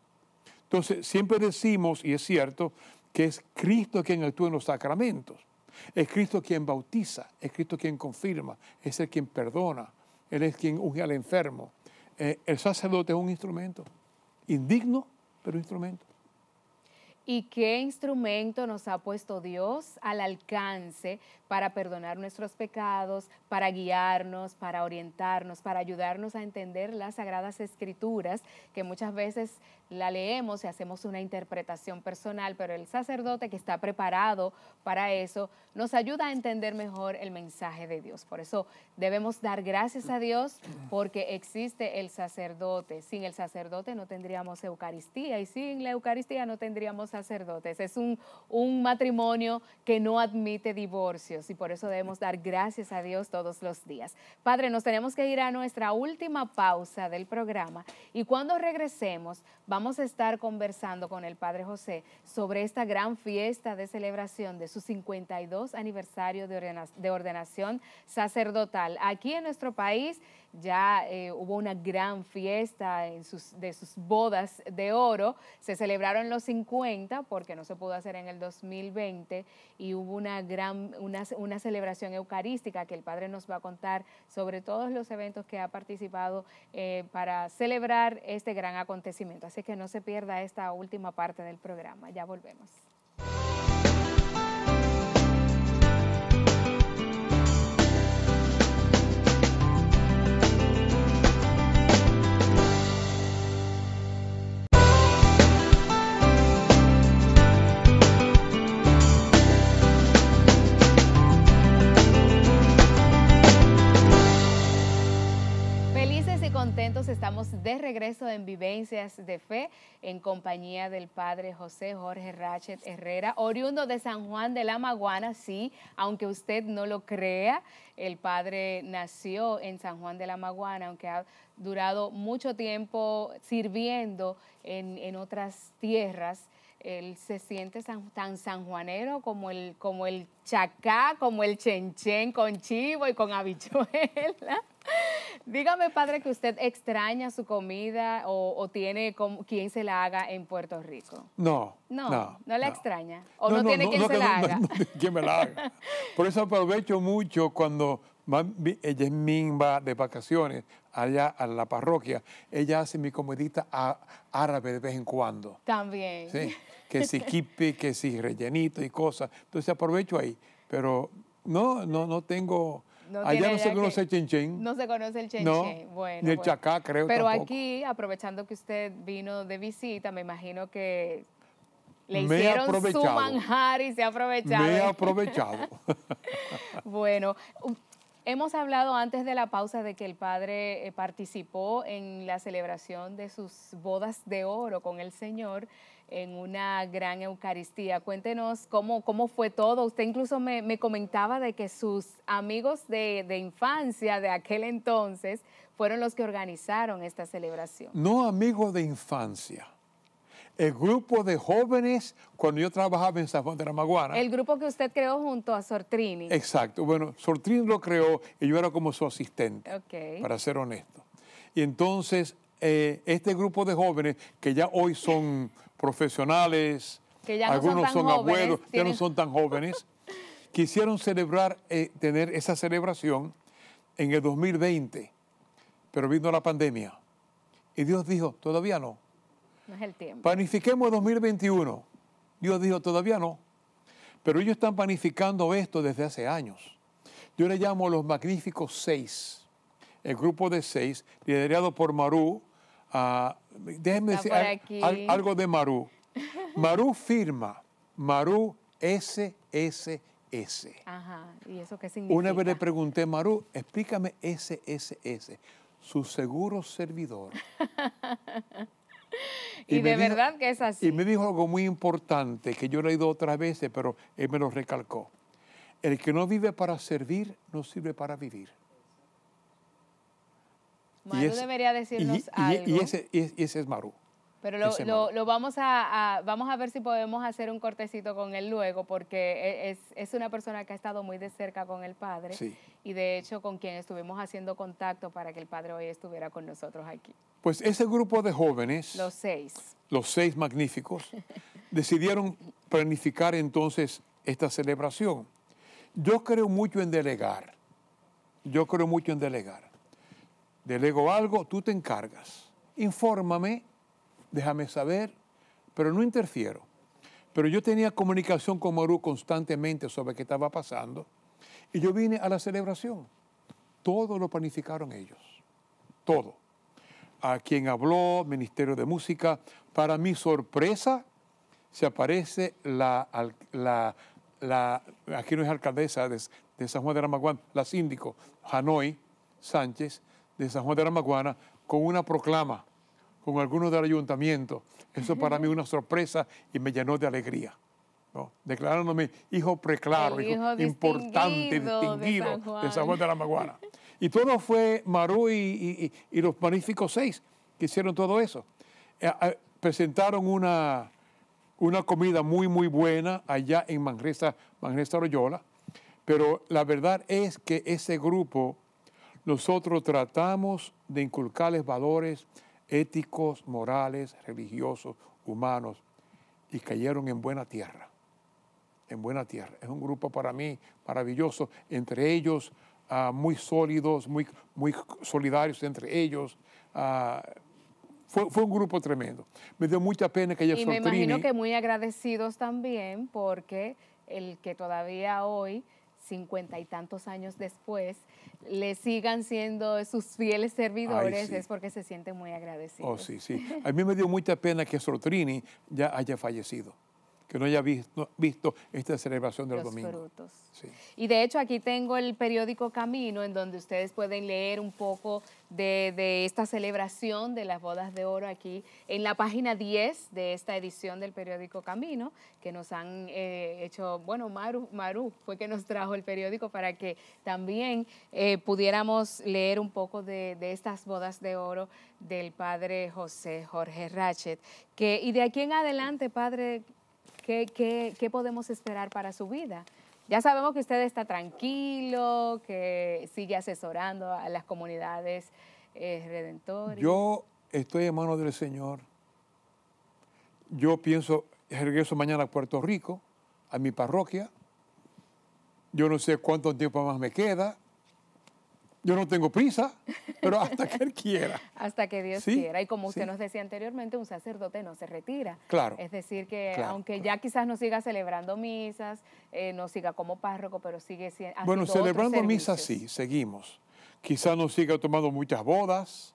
Entonces, siempre decimos, y es cierto, que es Cristo quien actúa en los sacramentos, es Cristo quien bautiza, es Cristo quien confirma, es el quien perdona, Él es quien unge al enfermo. Eh, el sacerdote es un instrumento, indigno, pero un instrumento y qué instrumento nos ha puesto Dios al alcance para perdonar nuestros pecados, para guiarnos, para orientarnos, para ayudarnos a entender las sagradas escrituras que muchas veces la leemos y hacemos una interpretación personal, pero el sacerdote que está preparado para eso nos ayuda a entender mejor el mensaje de Dios. Por eso debemos dar gracias a Dios porque existe el sacerdote. Sin el sacerdote no tendríamos Eucaristía y sin la Eucaristía no tendríamos sacerdotes. Es un, un matrimonio que no admite divorcios y por eso debemos dar gracias a Dios todos los días. Padre, nos tenemos que ir a nuestra última pausa del programa y cuando regresemos Vamos a estar conversando con el Padre José sobre esta gran fiesta de celebración de su 52 aniversario de ordenación sacerdotal aquí en nuestro país ya eh, hubo una gran fiesta de sus bodas de oro. Se celebraron los 50 porque no se pudo hacer en el 2020 y hubo una gran celebración eucarística que el Padre nos va a contar sobre todos los eventos que ha participado eh, para celebrar este gran acontecimiento. Así que no se pierda esta última parte del programa. Ya volvemos. de regreso en Vivencias de Fe en compañía del padre José Jorge Rachet Herrera, oriundo de San Juan de la Maguana, sí, aunque usted no lo crea, el padre nació en San Juan de la Maguana, aunque ha durado mucho tiempo sirviendo en, otras tierras él se siente tan sanjuanero como el, como el chacá, como el chenchen con chivo y con habichuela. Dígame, padre, que usted extraña su comida o, o tiene quien se la haga en Puerto Rico. No. No, no, la extraña. O no, tiene quien se la haga. quien me la haga. Por eso aprovecho mucho cuando Yasmin va de vacaciones allá a la parroquia. Ella hace mi comidita árabe de vez en cuando. También. Sí. Que si kipe, que si rellenito y cosas. Entonces aprovecho ahí. Pero no, no, no tengo Allá no se conoce el No se conoce el chinchín. bueno, ni el chacá, creo. Pero aquí, aprovechando que usted vino de visita, me imagino que le hicieron su manjar y se ha Me he aprovechado. bueno, hemos hablado antes de la pausa de que el padre eh, participó en la celebración de sus bodas de oro con el Señor en una gran Eucaristía. Cuéntenos cómo, cómo fue todo. Usted incluso me, comentaba de que sus amigos de, infancia de aquel entonces fueron los que organizaron esta celebración. No amigos de infancia. El grupo de jóvenes, cuando yo trabajaba en San Juan de la Maguana. El grupo que usted creó junto a Sortrini. Exacto. Bueno, Sortrini lo creó y yo era como su asistente, okay. para ser honesto. Y entonces, eh, este grupo de jóvenes, que ya hoy son profesionales, algunos son, abuelos, ya no son tan jóvenes, quisieron celebrar, eh, tener esa celebración en el 2020, pero vino la pandemia. Y Dios dijo, todavía no. No es el tiempo. Panifiquemos el 2021. Dios dijo, todavía no. Pero ellos están panificando esto desde hace años. Yo le llamo los Magníficos Seis. El grupo de seis, liderado por Marú, Ah, déjeme decir algo de Maru. Maru firma, Maru SSS. Ajá, ¿y Una vez le pregunté, Maru, explícame SSS, su seguro servidor. y, de verdad que es así. Y me dijo algo muy importante que yo he leído otras veces, pero él me lo recalcó. El que no vive para servir, no sirve para vivir. Maru debería decirnos algo. Y, ese, es Maru. Pero lo, vamos, a, vamos a ver si podemos hacer un cortecito con él luego, porque e, es, es una persona que ha estado muy de cerca con el padre sí. y de hecho con quien estuvimos haciendo contacto para que el padre hoy estuviera con nosotros aquí. Pues ese grupo de jóvenes, los seis, los seis magníficos, decidieron planificar entonces esta celebración. Yo creo mucho en delegar, yo creo mucho en delegar delego algo, tú te encargas. Infórmame, déjame saber, pero no interfiero. Pero yo tenía comunicación con Maru constantemente sobre qué estaba pasando y yo vine a la celebración. Todo lo planificaron ellos, todo. A quien habló, Ministerio de Música, para mi sorpresa, se aparece la, la, la aquí no es alcaldesa de, de San Juan de Ramaguán, la síndico, Hanoi Sánchez, de San Juan de la Maguana, con una proclama con algunos del ayuntamiento. Eso para mí una sorpresa y me llenó de alegría. Declarándome hijo preclaro, hijo, importante, distinguido de San Juan de, la Maguana. y todo fue Marú y, los magníficos seis que hicieron todo eso. Eh, eh, presentaron una, una comida muy, muy buena allá en Mangresta, Mangresta Royola, pero la verdad es que ese grupo nosotros tratamos de inculcarles valores éticos, morales, religiosos, humanos, y cayeron en buena tierra, en buena tierra. Es un grupo para mí maravilloso, entre ellos ah, muy sólidos, muy, muy solidarios entre ellos. Ah, fue, un grupo tremendo. Me dio mucha pena que ella Y me imagino que muy agradecidos también porque el que todavía hoy cincuenta y tantos años después, le sigan siendo sus fieles servidores, es porque se siente muy agradecido. Oh, sí, sí. A mí me dio mucha pena que Sotrini ya haya fallecido que no haya visto, esta celebración del domingo. Y de hecho aquí tengo el periódico Camino, en donde ustedes pueden leer un poco de, esta celebración de las bodas de oro aquí, en la página 10 de esta edición del periódico Camino, que nos han eh, hecho, bueno, Maru, Maru fue que nos trajo el periódico para que también eh, pudiéramos leer un poco de, estas bodas de oro del padre José Jorge Rachet. Que, y de aquí en adelante, padre, ¿Qué, podemos esperar para su vida? Ya sabemos que usted está tranquilo, que sigue asesorando a las comunidades eh, redentorias. Yo estoy en manos del Señor. Yo pienso, regreso mañana a Puerto Rico, a mi parroquia. Yo no sé cuánto tiempo más me queda. Yo no tengo prisa, pero hasta que Él quiera. hasta que Dios quiera. Y como usted nos decía anteriormente, un sacerdote no se retira. Claro. Es decir, que aunque ya quizás no siga celebrando misas, eh, no siga como párroco, pero sigue siendo. Bueno, celebrando misas sí, seguimos. Quizás no siga tomando muchas bodas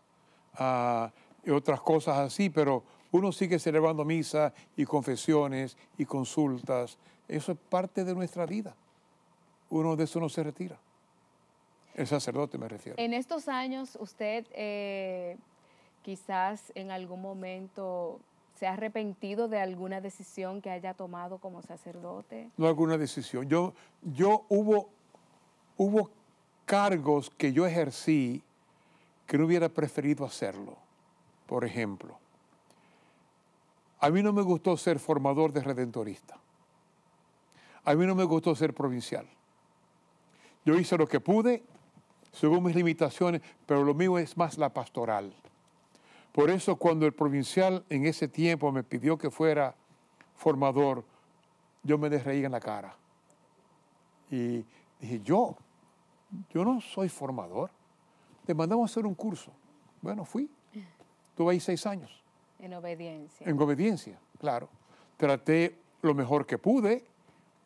ah, y otras cosas así, pero uno sigue celebrando misas y confesiones y consultas. Eso es parte de nuestra vida. Uno de eso no se retira. El sacerdote me refiero. En estos años, usted eh, quizás en algún momento se ha arrepentido de alguna decisión que haya tomado como sacerdote. No alguna decisión. Yo, yo hubo, hubo cargos que yo ejercí que no hubiera preferido hacerlo. Por ejemplo, a mí no me gustó ser formador de redentorista. A mí no me gustó ser provincial. Yo hice lo que pude, según mis limitaciones, pero lo mío es más la pastoral. Por eso cuando el provincial en ese tiempo me pidió que fuera formador, yo me desreí en la cara. Y dije, yo, yo no soy formador. Te mandamos a hacer un curso. Bueno, fui. Tuve ahí seis años. En obediencia. En obediencia, claro. Traté lo mejor que pude,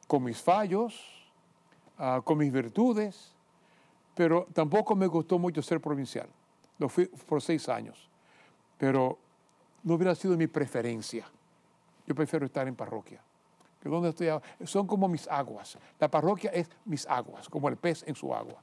con mis fallos, ah, con mis virtudes, pero tampoco me gustó mucho ser provincial. Lo fui por seis años. Pero no hubiera sido mi preferencia. Yo prefiero estar en parroquia. Que donde estoy son como mis aguas. La parroquia es mis aguas, como el pez en su agua.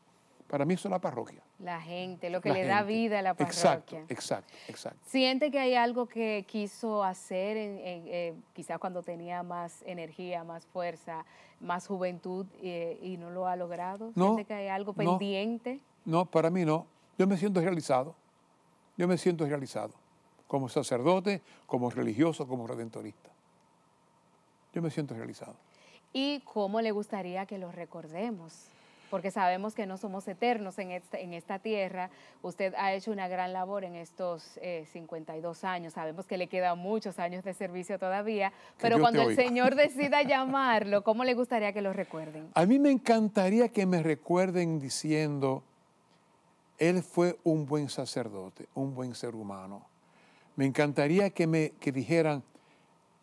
Para mí eso es la parroquia. La gente, lo que le da vida a la parroquia. Exacto, exacto, exacto. ¿Siente que hay algo que quiso hacer, eh, quizás cuando tenía más energía, más fuerza, más juventud eh, y no lo ha logrado? ¿Siente que hay algo pendiente? No, no, para mí no. Yo me siento realizado. Yo me siento realizado. Como sacerdote, como religioso, como redentorista. Yo me siento realizado. ¿Y cómo le gustaría que lo recordemos? porque sabemos que no somos eternos en esta, en tierra. Usted ha hecho una gran labor en estos 52 eh, años. Sabemos que le quedan muchos años de servicio todavía, pero cuando el Señor decida llamarlo, ¿cómo le gustaría que lo recuerden? A mí me encantaría que me recuerden diciendo, Él fue un buen sacerdote, un buen ser humano. Me encantaría que me que dijeran,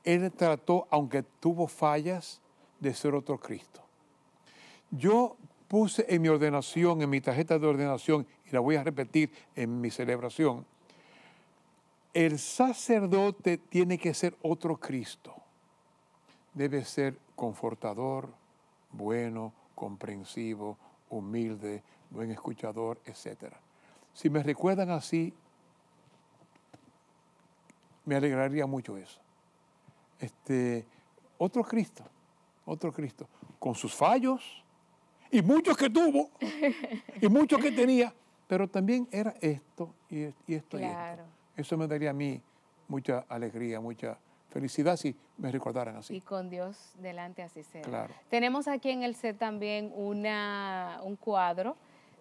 Él trató, aunque tuvo fallas, de ser otro Cristo. Yo puse en mi ordenación, en mi tarjeta de ordenación, y la voy a repetir en mi celebración, el sacerdote tiene que ser otro Cristo. Debe ser confortador, bueno, comprensivo, humilde, buen escuchador, etc. Si me recuerdan así, me alegraría mucho eso. Este, otro Cristo, otro Cristo, con sus fallos, y muchos que tuvo, y muchos que tenía, pero también era esto y, esto y esto. Eso me daría a mí mucha alegría, mucha felicidad si me recordaran así. Y con Dios delante así sea. Tenemos aquí en el set también una, un cuadro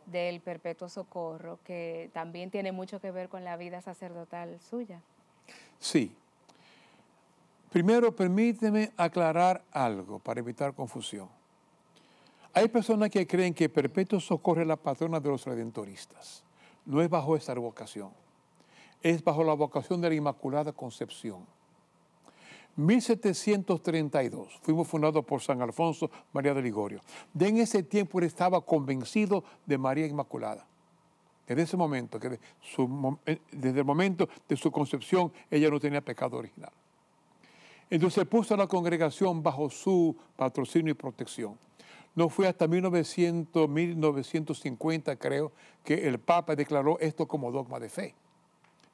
del Perpetuo Socorro que también tiene mucho que ver con la vida sacerdotal suya. Sí. Primero permíteme aclarar algo para evitar confusión. Hay personas que creen que perpetuo socorre la patrona de los redentoristas. No es bajo esa vocación. Es bajo la vocación de la Inmaculada Concepción. 1732 fuimos fundados por San Alfonso María de Ligorio. De en ese tiempo él estaba convencido de María Inmaculada. Desde ese momento, eh, desde el momento de su concepción, ella no tenía pecado original. Entonces puso a la congregación bajo su patrocinio y protección. No fue hasta 1900, 1950, creo, que el Papa declaró esto como dogma de fe.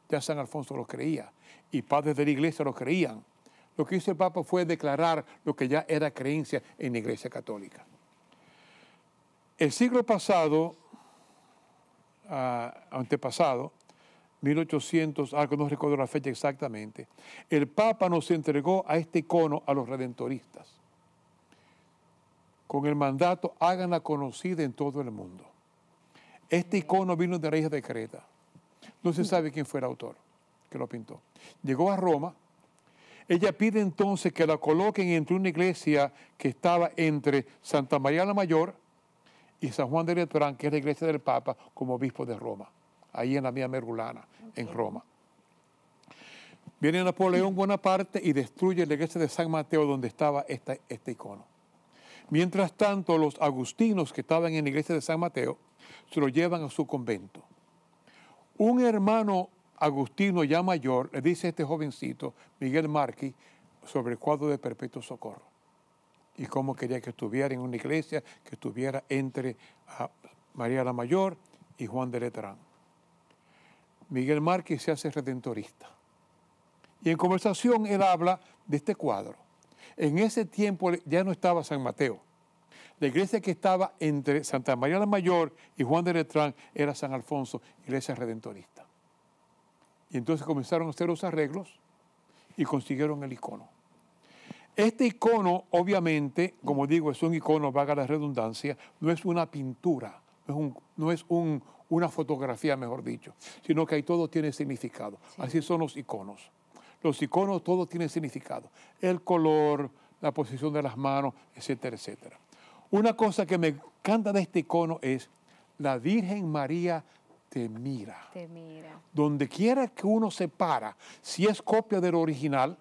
Ya San Alfonso lo creía y padres de la iglesia lo creían. Lo que hizo el Papa fue declarar lo que ya era creencia en la iglesia católica. El siglo pasado, ah, antepasado, 1800, algo no recuerdo la fecha exactamente, el Papa nos entregó a este icono a los redentoristas con el mandato, háganla conocida en todo el mundo. Este icono vino de la hija de Creta. No se sabe quién fue el autor que lo pintó. Llegó a Roma. Ella pide entonces que la coloquen entre una iglesia que estaba entre Santa María la Mayor y San Juan de Letrán, que es la iglesia del Papa, como obispo de Roma, ahí en la mía Merulana, en Roma. Viene Napoleón Bonaparte y destruye la iglesia de San Mateo donde estaba este icono. Mientras tanto, los agustinos que estaban en la iglesia de San Mateo se lo llevan a su convento. Un hermano agustino ya mayor le dice a este jovencito, Miguel Márquez, sobre el cuadro de perpetuo socorro y cómo quería que estuviera en una iglesia que estuviera entre ah, María la Mayor y Juan de Letrán. Miguel Márquez se hace redentorista. Y en conversación él habla de este cuadro. En ese tiempo ya no estaba San Mateo. La iglesia que estaba entre Santa María la Mayor y Juan de Letrán era San Alfonso, iglesia redentorista. Y entonces comenzaron a hacer los arreglos y consiguieron el icono. Este icono, obviamente, como digo, es un icono, vaga la redundancia, no es una pintura, no es, una fotografía, mejor dicho, sino que ahí todo tiene significado. Así son los iconos los iconos, todos tienen significado. El color, la posición de las manos, etcétera, etcétera. Una cosa que me encanta de este icono es la Virgen María te mira. Te mira. Donde quiera que uno se para, si es copia del original,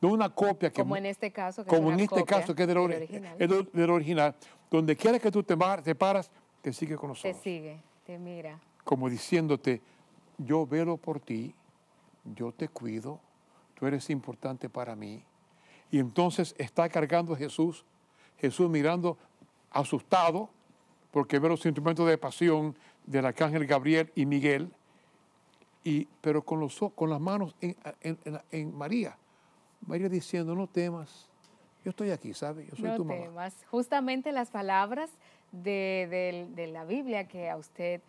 no una copia que... Como en este caso. Que como es en este caso que es del, original. Es del, original. Donde quiera que tú te, te paras, te sigue con nosotros. Te sigue, te mira. Como diciéndote, yo velo por ti, yo te cuido, tú eres importante para mí. Y entonces está cargando Jesús, Jesús mirando asustado, porque ve los instrumentos de pasión del arcángel Gabriel y Miguel, y, pero con, los, con las manos en, María. María diciendo, no temas, yo estoy aquí, ¿sabes? Yo soy no tu mamá. Temas. Justamente las palabras de, de la Biblia que a usted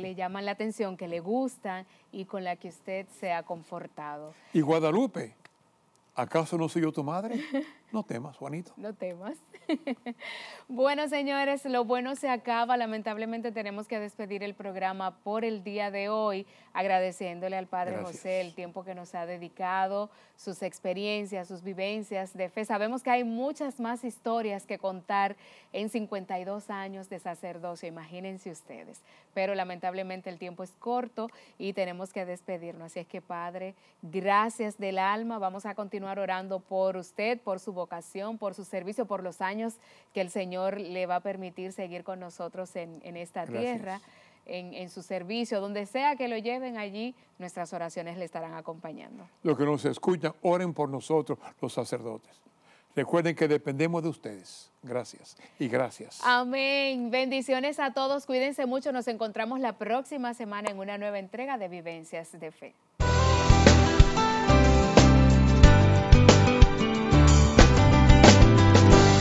le llaman la atención, que le gustan y con la que usted se ha confortado. ¿Y Guadalupe? ¿Acaso no soy yo tu madre? No temas, Juanito. No temas. bueno, señores, lo bueno se acaba. Lamentablemente tenemos que despedir el programa por el día de hoy, agradeciéndole al Padre José el tiempo que nos ha dedicado, sus experiencias, sus vivencias de fe. Sabemos que hay muchas más historias que contar en 52 años de sacerdocio, imagínense ustedes. Pero lamentablemente el tiempo es corto y tenemos que despedirnos. Así es que, Padre, gracias del alma. Vamos a continuar orando por usted, por su por su servicio, por los años que el Señor le va a permitir seguir con nosotros en, esta tierra. En, en, su servicio, donde sea que lo lleven allí, nuestras oraciones le estarán acompañando. Los que nos escuchan, oren por nosotros, los sacerdotes. Recuerden que dependemos de ustedes. Gracias y gracias. Amén. Bendiciones a todos. Cuídense mucho. Nos encontramos la próxima semana en una nueva entrega de Vivencias de Fe.